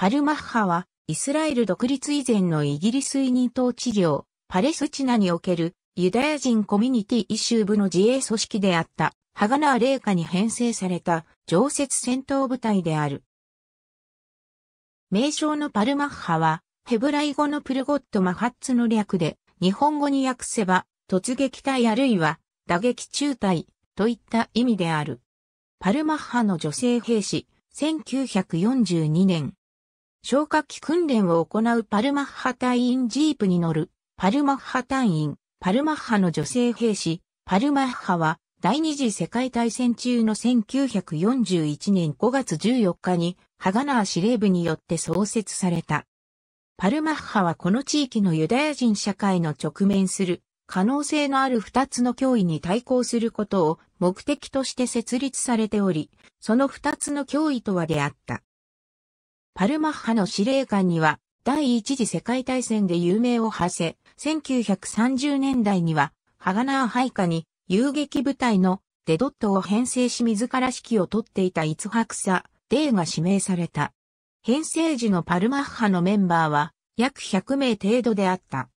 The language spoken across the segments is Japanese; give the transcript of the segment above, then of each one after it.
パルマッハは、イスラエル独立以前のイギリス委任統治領、パレスチナにおけるユダヤ人コミュニティイシュー部の自衛組織であった、ハガナー霊下に編成された常設戦闘部隊である。名称のパルマッハは、ヘブライ語のプルゴットマハッツの略で、日本語に訳せば、突撃隊あるいは、打撃中隊といった意味である。パルマッハの女性兵士、1942年、消火器訓練を行うパルマッハ隊員ジープに乗る、パルマッハ隊員、パルマッハの女性兵士、パルマッハは、第二次世界大戦中の1941年5月14日に、ハガナー司令部によって創設された。パルマッハはこの地域のユダヤ人社会の直面する、可能性のある二つの脅威に対抗することを目的として設立されており、その二つの脅威とはであった。パルマッハの司令官には、第一次世界大戦で有名を馳せ、1930年代には、ハガナー配下に遊撃部隊のデドットを編成し自ら指揮を取っていた逸白さ、デーが指名された。編成時のパルマッハのメンバーは約100名程度であった。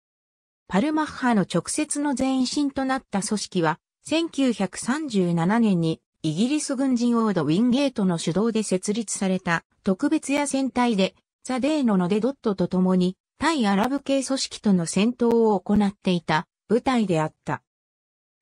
パルマッハの直接の前身となった組織は1937年にイギリス軍人オード・ウィンゲートの主導で設立された特別野戦隊で、ザ・デーノのデドットと共に、対アラブ系組織との戦闘を行っていた部隊であった。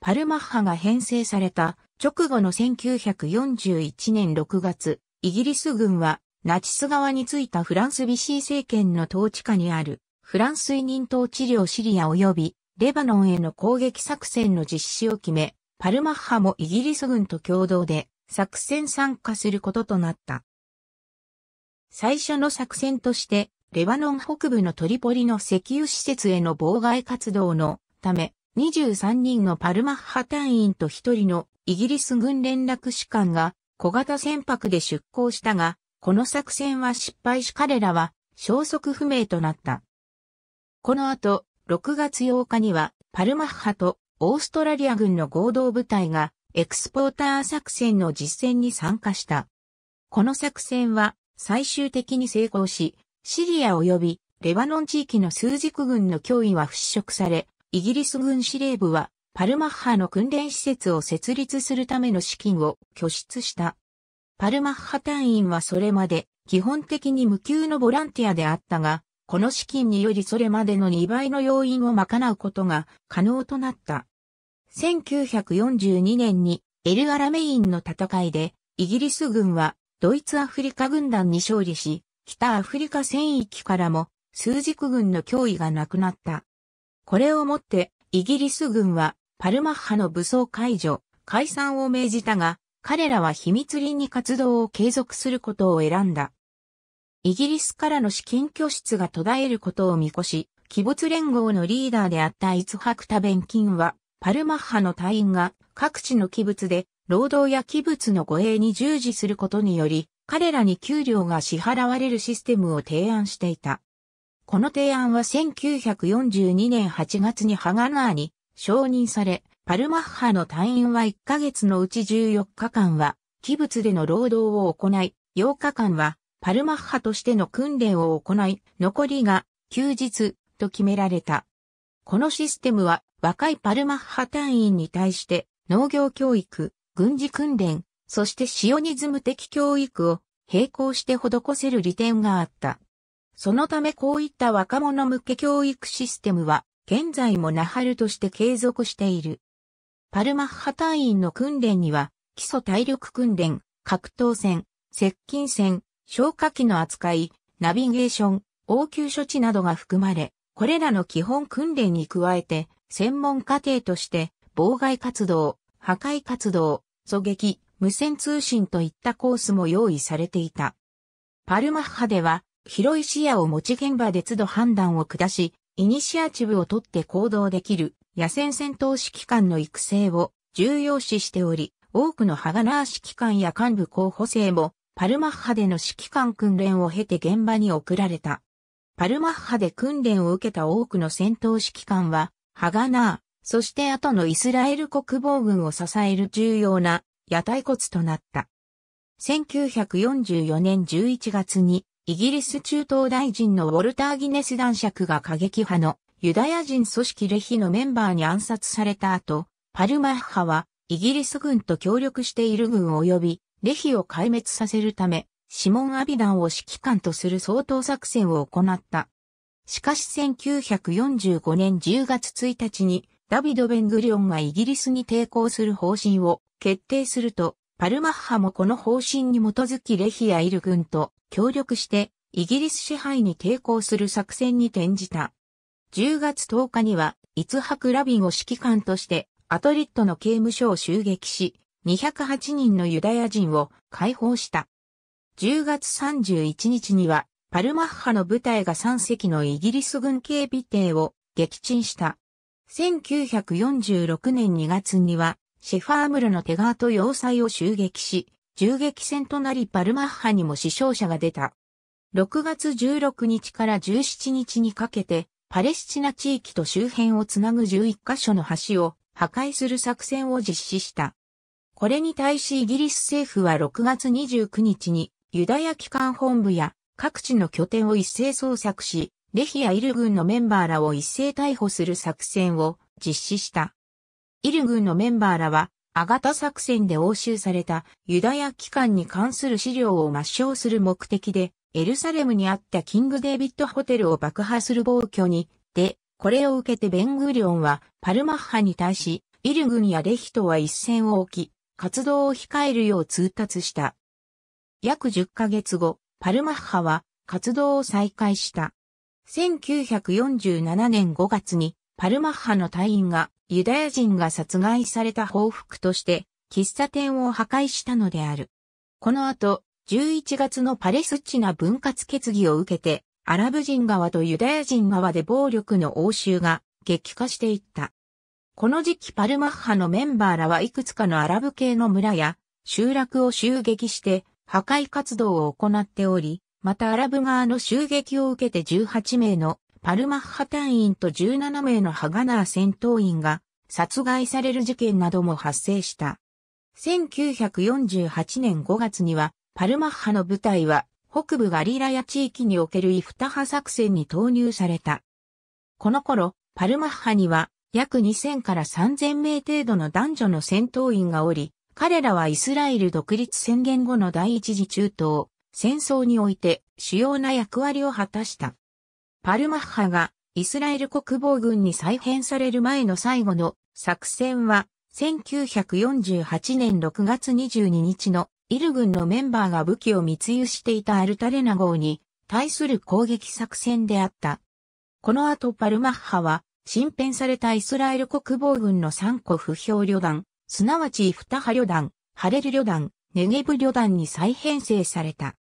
パルマッハが編成された直後の1941年6月、イギリス軍はナチス側についたフランスビシー政権の統治下にあるフランス委任統治領シリア及びレバノンへの攻撃作戦の実施を決め、パルマッハもイギリス軍と共同で作戦参加することとなった。最初の作戦として、レバノン北部のトリポリの石油施設への妨害活動のため、23人のパルマッハ隊員と1人のイギリス軍連絡士官が小型船舶で出港したが、この作戦は失敗し彼らは消息不明となった。この後、6月8日にはパルマッハとオーストラリア軍の合同部隊がエクスポーター作戦の実戦に参加した。この作戦は最終的に成功し、シリア及びレバノン地域の数軸軍の脅威は払拭され、イギリス軍司令部はパルマッハの訓練施設を設立するための資金を拠出した。パルマッハ隊員はそれまで基本的に無給のボランティアであったが、この資金によりそれまでの2倍の要因を賄うことが可能となった。1942年にエル・アラメインの戦いで、イギリス軍はドイツアフリカ軍団に勝利し、北アフリカ戦域からも数軸軍の脅威がなくなった。これをもってイギリス軍はパルマッハの武装解除、解散を命じたが、彼らは秘密裏に活動を継続することを選んだ。イギリスからの資金拠出が途絶えることを見越し、鬼没連合のリーダーであったイツハクタ・ベンキンは、パルマッハの隊員が各地の器物で労働や器物の護衛に従事することにより、彼らに給料が支払われるシステムを提案していた。この提案は1942年8月にハガナーに承認され、パルマッハの隊員は1ヶ月のうち14日間は、器物での労働を行い、8日間はパルマッハとしての訓練を行い、残りが休日と決められた。このシステムは若いパルマッハ隊員に対して農業教育、軍事訓練、そしてシオニズム的教育を並行して施せる利点があった。そのためこういった若者向け教育システムは現在もナハルとして継続している。パルマッハ隊員の訓練には基礎体力訓練、格闘戦、接近戦、消火器の扱い、ナビゲーション、応急処置などが含まれ、これらの基本訓練に加えて、専門家庭として、妨害活動、破壊活動、狙撃、無線通信といったコースも用意されていた。パルマッハでは、広い視野を持ち現場で都度判断を下し、イニシアチブを取って行動できる野戦戦闘指揮官の育成を重要視しており、多くのハガナー指揮官や幹部候補生も、パルマッハでの指揮官訓練を経て現場に送られた。パルマッハで訓練を受けた多くの戦闘指揮官は、ハガナー、そして後のイスラエル国防軍を支える重要な屋台骨となった。1944年11月にイギリス中東大臣のウォルター・ギネス男爵が過激派のユダヤ人組織レヒのメンバーに暗殺された後、パルマッハはイギリス軍と協力している軍及びレヒを壊滅させるため、シモン・アビダンを指揮官とする相当作戦を行った。しかし1945年10月1日にダビド・ベングリオンがイギリスに抵抗する方針を決定すると、パルマッハもこの方針に基づきレヒやイル軍と協力してイギリス支配に抵抗する作戦に転じた。10月10日には、イツハク・ラビンを指揮官としてアトリットの刑務所を襲撃し、208人のユダヤ人を解放した。10月31日にはパルマッハの部隊が3隻のイギリス軍警備艇を撃沈した。1946年2月には、シェファームルの手川と要塞を襲撃し、銃撃戦となりパルマッハにも死傷者が出た。6月16日から17日にかけて、パレスチナ地域と周辺をつなぐ11カ所の橋を破壊する作戦を実施した。これに対しイギリス政府は6月29日にユダヤ機関本部や各地の拠点を一斉捜索し、レヒやイル軍のメンバーらを一斉逮捕する作戦を実施した。イル軍のメンバーらは、アガタ作戦で押収されたユダヤ機関に関する資料を抹消する目的で、エルサレムにあったキングデイビッドホテルを爆破する暴挙に、で、これを受けてベングリオンはパルマッハに対し、イル軍やレヒとは一線を置き、活動を控えるよう通達した。約10ヶ月後、パルマッハは活動を再開した。1947年5月にパルマッハの隊員がユダヤ人が殺害された報復として喫茶店を破壊したのである。この後、11月のパレスチナ分割決議を受けて、アラブ人側とユダヤ人側で暴力の応酬が激化していった。この時期パルマッハのメンバーらはいくつかのアラブ系の村や集落を襲撃して破壊活動を行っており、またアラブ側の襲撃を受けて18名のパルマッハ隊員と17名のハガナー戦闘員が殺害される事件なども発生した。1948年5月にはパルマッハの部隊は北部ガリラヤ地域におけるイフタハ作戦に投入された。この頃、パルマッハには約2000から3000名程度の男女の戦闘員がおり、彼らはイスラエル独立宣言後の第一次中東戦争において主要な役割を果たした。パルマッハがイスラエル国防軍に再編される前の最後の作戦は1948年6月22日のイル軍のメンバーが武器を密輸していたアルタレナ号に対する攻撃作戦であった。この後パルマッハは新編されたイスラエル国防軍の3個不評旅団すなわちイフタハ旅団、ハレル旅団、ネゲブ旅団に再編成された。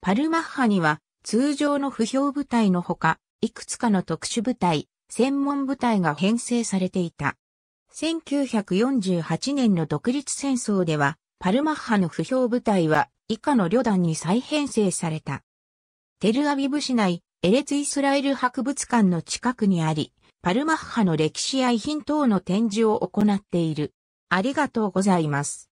パルマッハには通常の不評部隊のほか、いくつかの特殊部隊、専門部隊が編成されていた。1948年の独立戦争では、パルマッハの不評部隊は以下の旅団に再編成された。テルアビブ市内、エレツイスラエル博物館の近くにあり、パルマッハの歴史や遺品等の展示を行っている。ありがとうございます。